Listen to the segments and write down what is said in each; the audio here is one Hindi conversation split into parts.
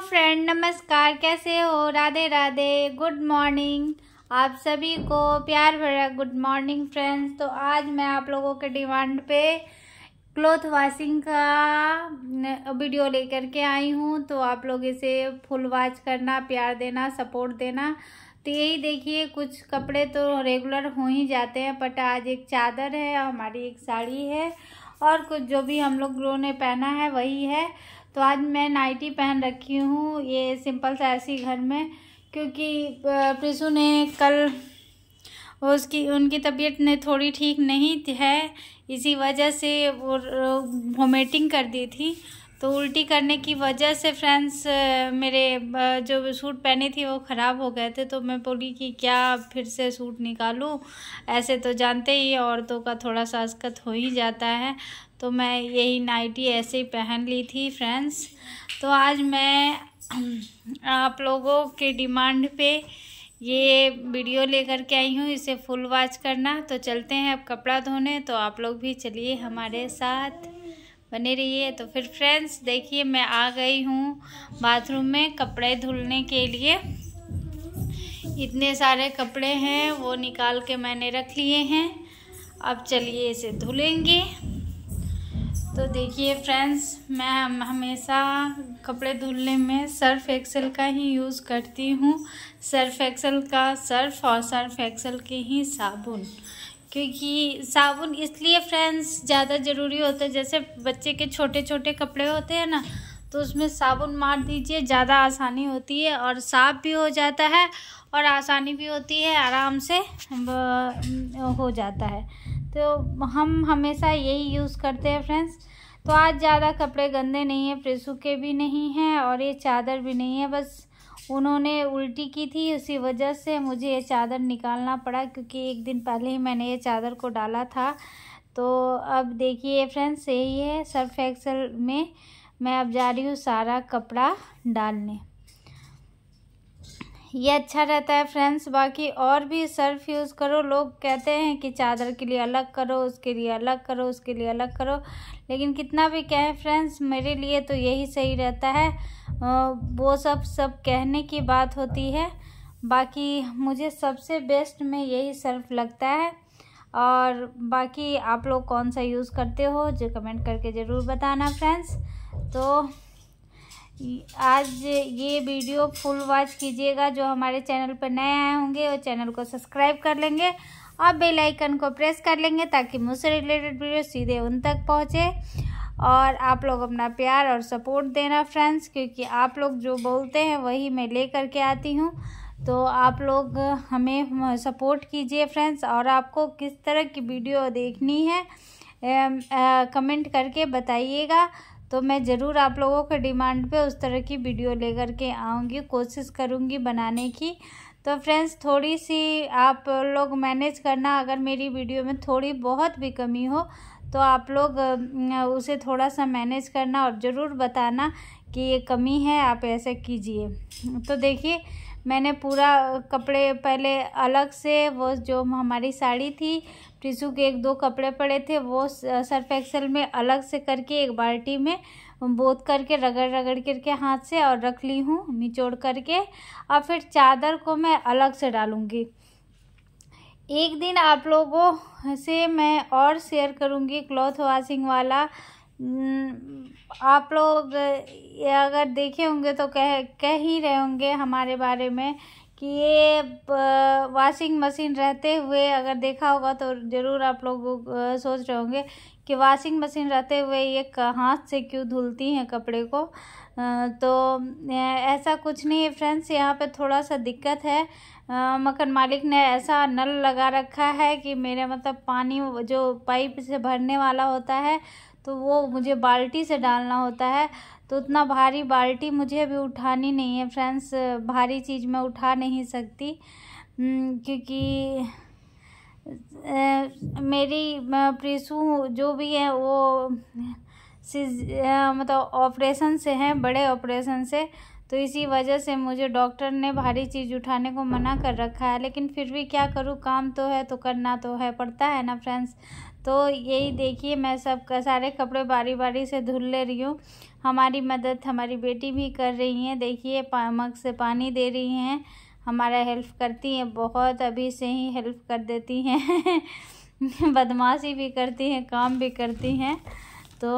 फ्रेंड नमस्कार कैसे हो राधे राधे गुड मॉर्निंग आप सभी को प्यार भरा गुड मॉर्निंग फ्रेंड्स तो आज मैं आप लोगों के डिमांड पे क्लोथ वॉशिंग का वीडियो लेकर के आई हूँ तो आप लोग इसे फुल वॉच करना प्यार देना सपोर्ट देना तो यही देखिए कुछ कपड़े तो रेगुलर हो ही जाते हैं बट आज एक चादर है हमारी एक साड़ी है और कुछ जो भी हम लोग ने पहना है वही है तो आज मैं नाइटी पहन रखी हूँ ये सिंपल सा ऐसी घर में क्योंकि प्रिसू ने कल उसकी उनकी तबीयत ने थोड़ी ठीक नहीं है इसी वजह से वो वोमिटिंग कर दी थी तो उल्टी करने की वजह से फ्रेंड्स मेरे जो सूट पहने थी वो ख़राब हो गए थे तो मैं बोली कि क्या फिर से सूट निकालूं ऐसे तो जानते ही औरतों का थोड़ा सा असकत हो ही जाता है तो मैं यही नाइटी ऐसे ही पहन ली थी फ्रेंड्स तो आज मैं आप लोगों के डिमांड पे ये वीडियो लेकर के आई हूँ इसे फुल वॉच करना तो चलते हैं अब कपड़ा धोने तो आप लोग भी चलिए हमारे साथ बने रहिए तो फिर फ्रेंड्स देखिए मैं आ गई हूँ बाथरूम में कपड़े धुलने के लिए इतने सारे कपड़े हैं वो निकाल के मैंने रख लिए हैं अब चलिए इसे धुलेंगे तो देखिए फ्रेंड्स मैं हमेशा कपड़े धुलने में सर्फ एक्सेल का ही यूज़ करती हूँ सर्फ एक्सेल का सर्फ और सर्फ एक्सेल के ही साबुन क्योंकि साबुन इसलिए फ्रेंड्स ज़्यादा ज़रूरी होता है जैसे बच्चे के छोटे छोटे कपड़े होते हैं ना तो उसमें साबुन मार दीजिए ज़्यादा आसानी होती है और साफ भी हो जाता है और आसानी भी होती है आराम से हो जाता है तो हम हमेशा यही यूज़ करते हैं फ्रेंड्स तो आज ज़्यादा कपड़े गंदे नहीं हैं प्रेसू के भी नहीं हैं और ये चादर भी नहीं है बस उन्होंने उल्टी की थी उसी वजह से मुझे ये चादर निकालना पड़ा क्योंकि एक दिन पहले ही मैंने ये चादर को डाला था तो अब देखिए फ्रेंड्स यही है सर्फ एक्सल में मैं अब जा रही हूँ सारा कपड़ा डालने ये अच्छा रहता है फ्रेंड्स बाकी और भी सर्फ यूज़ करो लोग कहते हैं कि चादर के लिए अलग करो उसके लिए अलग करो उसके लिए अलग करो लेकिन कितना भी कहें फ्रेंड्स मेरे लिए तो यही सही रहता है वो सब सब कहने की बात होती है बाकी मुझे सबसे बेस्ट में यही सर्फ लगता है और बाकी आप लोग कौन सा यूज़ करते हो जो कमेंट करके ज़रूर बताना फ्रेंड्स तो आज ये वीडियो फुल वॉच कीजिएगा जो हमारे चैनल पर नए आए होंगे वो चैनल को सब्सक्राइब कर लेंगे और बेल आइकन को प्रेस कर लेंगे ताकि मुझसे रिलेटेड वीडियो सीधे उन तक पहुँचे और आप लोग अपना प्यार और सपोर्ट देना फ्रेंड्स क्योंकि आप लोग जो बोलते हैं वही मैं ले करके आती हूँ तो आप लोग हमें सपोर्ट कीजिए फ्रेंड्स और आपको किस तरह की वीडियो देखनी है कमेंट करके बताइएगा तो मैं ज़रूर आप लोगों के डिमांड पे उस तरह की वीडियो लेकर के आऊँगी कोशिश करूँगी बनाने की तो फ्रेंड्स थोड़ी सी आप लोग मैनेज करना अगर मेरी वीडियो में थोड़ी बहुत भी कमी हो तो आप लोग उसे थोड़ा सा मैनेज करना और ज़रूर बताना कि ये कमी है आप ऐसे कीजिए तो देखिए मैंने पूरा कपड़े पहले अलग से वो जो हमारी साड़ी थी टिशू के एक दो कपड़े पड़े थे वो सर्फ एक्सल में अलग से करके एक बाल्टी में बोत करके रगड़ रगड़ करके हाथ से और रख ली हूँ निचोड़ करके और फिर चादर को मैं अलग से डालूँगी एक दिन आप लोगों से मैं और शेयर करूँगी क्लॉथ वॉशिंग वाला हम्म, आप लोग अगर देखे होंगे तो कह कह ही रहे होंगे हमारे बारे में कि ये वॉशिंग मशीन रहते हुए अगर देखा होगा तो ज़रूर आप लोग सोच रहे होंगे कि वॉशिंग मशीन रहते हुए ये हाथ से क्यों धुलती हैं कपड़े को तो ऐसा कुछ नहीं है फ्रेंड्स यहाँ पे थोड़ा सा दिक्कत है मकर मालिक ने ऐसा नल लगा रखा है कि मेरे मतलब पानी जो पाइप से भरने वाला होता है तो वो मुझे बाल्टी से डालना होता है तो उतना भारी बाल्टी मुझे अभी उठानी नहीं है फ्रेंड्स भारी चीज़ मैं उठा नहीं सकती हम्म, क्योंकि मेरी प्रीसू जो भी है वो मतलब ऑपरेशन से हैं बड़े ऑपरेशन से तो इसी वजह से मुझे डॉक्टर ने भारी चीज़ उठाने को मना कर रखा है लेकिन फिर भी क्या करूँ काम तो है तो करना तो है पड़ता है ना फ्रेंड्स तो यही देखिए मैं सब सारे कपड़े बारी बारी से धुल ले रही हूँ हमारी मदद हमारी बेटी भी कर रही हैं देखिए मग से पानी दे रही हैं हमारा हेल्प करती हैं बहुत अभी से ही हेल्प कर देती हैं बदमाशी भी करती हैं काम भी करती हैं तो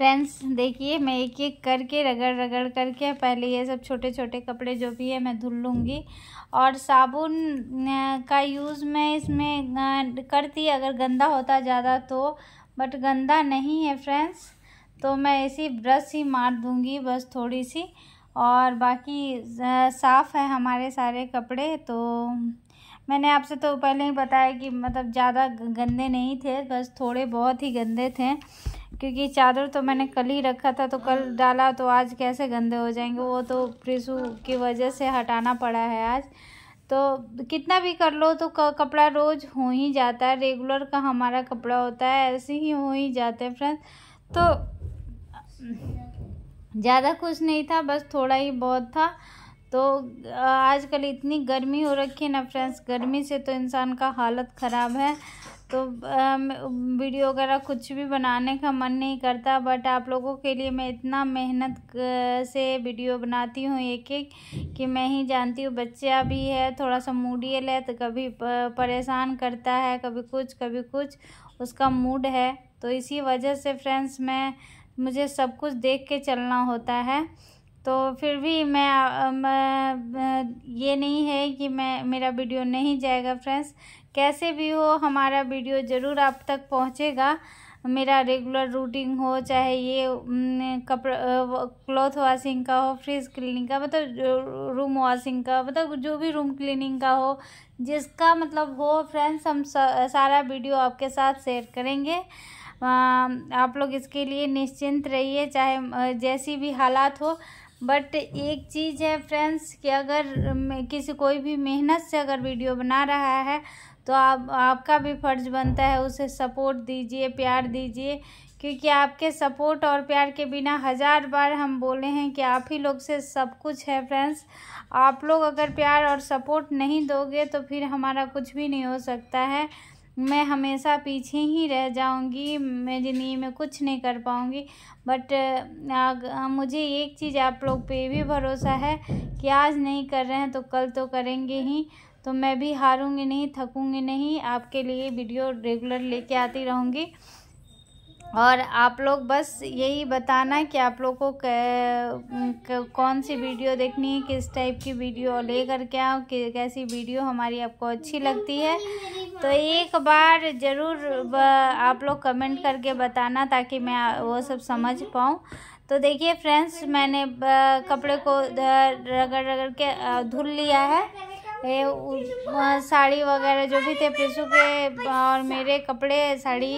फ्रेंड्स देखिए मैं एक एक करके रगड़ रगड़ करके पहले ये सब छोटे छोटे कपड़े जो भी है मैं धुल लूँगी और साबुन का यूज़ मैं इसमें करती अगर गंदा होता ज़्यादा तो बट गंदा नहीं है फ्रेंड्स तो मैं इसी ब्रश ही मार दूँगी बस थोड़ी सी और बाकी साफ़ है हमारे सारे कपड़े तो मैंने आपसे तो पहले ही बताया कि मतलब ज़्यादा गंदे नहीं थे बस थोड़े बहुत ही गंदे थे क्योंकि चादर तो मैंने कल ही रखा था तो कल हाँ। डाला तो आज कैसे गंदे हो जाएंगे वो तो प्रेसू की वजह से हटाना पड़ा है आज तो कितना भी कर लो तो कपड़ा रोज़ हो ही जाता है रेगुलर का हमारा कपड़ा होता है ऐसे ही हो ही जाते हैं फ्रेंड्स तो ज़्यादा कुछ नहीं था बस थोड़ा ही बहुत था तो आजकल इतनी गर्मी हो रखी है ना फ्रेंड्स गर्मी से तो इंसान का हालत ख़राब है तो वीडियो वगैरह कुछ भी बनाने का मन नहीं करता बट आप लोगों के लिए मैं इतना मेहनत से वीडियो बनाती हूँ एक एक कि मैं ही जानती हूँ बच्चा भी है थोड़ा सा मूडियल है तो कभी परेशान करता है कभी कुछ कभी कुछ उसका मूड है तो इसी वजह से फ्रेंड्स मैं मुझे सब कुछ देख के चलना होता है तो फिर भी मैं, मैं ये नहीं है कि मैं मेरा वीडियो नहीं जाएगा फ्रेंड्स कैसे भी हो हमारा वीडियो ज़रूर आप तक पहुँचेगा मेरा रेगुलर रूटीन हो चाहे ये कपड़ा क्लॉथ वॉशिंग का हो फ्रिज क्लीनिंग का मतलब रूम वॉशिंग का मतलब जो भी रूम क्लीनिंग का हो जिसका मतलब हो फ्रेंड्स हम सारा वीडियो आपके साथ शेयर करेंगे आप लोग इसके लिए निश्चिंत रहिए चाहे जैसी भी हालात हो बट एक चीज़ है फ्रेंड्स कि अगर किसी कोई भी मेहनत से अगर वीडियो बना रहा है तो आप आपका भी फ़र्ज़ बनता है उसे सपोर्ट दीजिए प्यार दीजिए क्योंकि आपके सपोर्ट और प्यार के बिना हज़ार बार हम बोले हैं कि आप ही लोग से सब कुछ है फ्रेंड्स आप लोग अगर प्यार और सपोर्ट नहीं दोगे तो फिर हमारा कुछ भी नहीं हो सकता है मैं हमेशा पीछे ही रह जाऊंगी मैं ज़िंदगी में कुछ नहीं कर पाऊंगी बट आग, मुझे एक चीज़ आप लोग पे भी भरोसा है कि आज नहीं कर रहे हैं तो कल तो करेंगे ही तो मैं भी हारूंगी नहीं थकूंगी नहीं आपके लिए वीडियो रेगुलर लेके आती रहूँगी और आप लोग बस यही बताना कि आप लोग को कौन सी वीडियो देखनी है किस टाइप की वीडियो लेकर के आओ कैसी वीडियो हमारी आपको अच्छी लगती है तो एक बार ज़रूर आप लोग कमेंट करके बताना ताकि मैं वो सब समझ पाऊँ तो देखिए फ्रेंड्स मैंने कपड़े को रगड़ रगड़ के धुल लिया है ये साड़ी वगैरह जो भी थे प्रिसू के और मेरे कपड़े साड़ी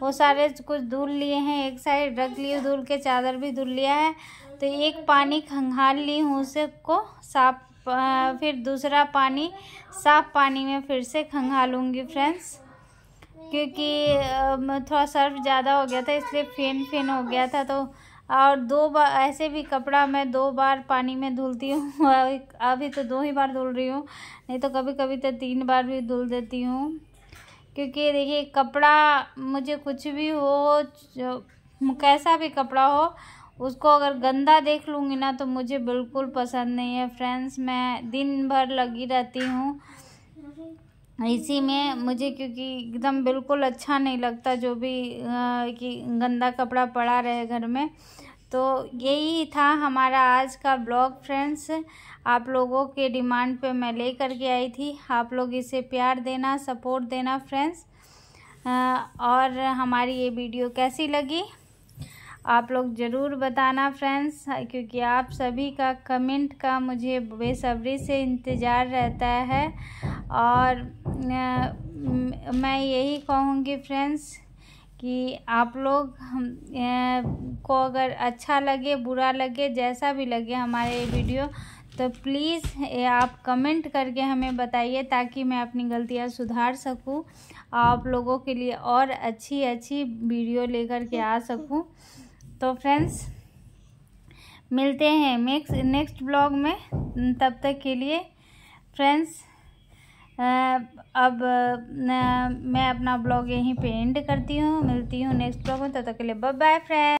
वो सारे कुछ धुल लिए हैं एक साइड रख लिए धुल के चादर भी धुल लिया है तो एक पानी खंगाल ली हूँ उसे को साफ फिर दूसरा पानी साफ पानी में फिर से खंगालूंगी फ्रेंड्स क्योंकि थोड़ा सर्फ ज़्यादा हो गया था इसलिए फेन फिन हो गया था तो और दो बार ऐसे भी कपड़ा मैं दो बार पानी में धुलती हूँ अभी तो दो ही बार धुल रही हूँ नहीं तो कभी कभी तो तीन बार भी धुल देती हूँ क्योंकि देखिए कपड़ा मुझे कुछ भी हो कैसा भी कपड़ा हो उसको अगर गंदा देख लूँगी ना तो मुझे बिल्कुल पसंद नहीं है फ्रेंड्स मैं दिन भर लगी रहती हूँ इसी में मुझे क्योंकि एकदम बिल्कुल अच्छा नहीं लगता जो भी कि गंदा कपड़ा पड़ा रहे घर में तो यही था हमारा आज का ब्लॉग फ्रेंड्स आप लोगों के डिमांड पे मैं ले कर के आई थी आप लोग इसे प्यार देना सपोर्ट देना फ्रेंड्स और हमारी ये वीडियो कैसी लगी आप लोग ज़रूर बताना फ्रेंड्स क्योंकि आप सभी का कमेंट का मुझे बेसब्री से इंतज़ार रहता है और मैं यही कहूँगी फ्रेंड्स कि आप लोग को अगर अच्छा लगे बुरा लगे जैसा भी लगे हमारे ये वीडियो तो प्लीज़ आप कमेंट करके हमें बताइए ताकि मैं अपनी गलतियाँ सुधार सकूं आप लोगों के लिए और अच्छी अच्छी वीडियो लेकर के आ सकूं तो फ्रेंड्स मिलते हैं नेक्स्ट नेक्स्ट ब्लॉग में तब तक के लिए फ्रेंड्स अब मैं अपना ब्लॉग यहीं पे एंड करती हूँ मिलती हूँ नेक्स्ट ब्लॉग में तब तक के लिए बाय बाय फ्रेंड्स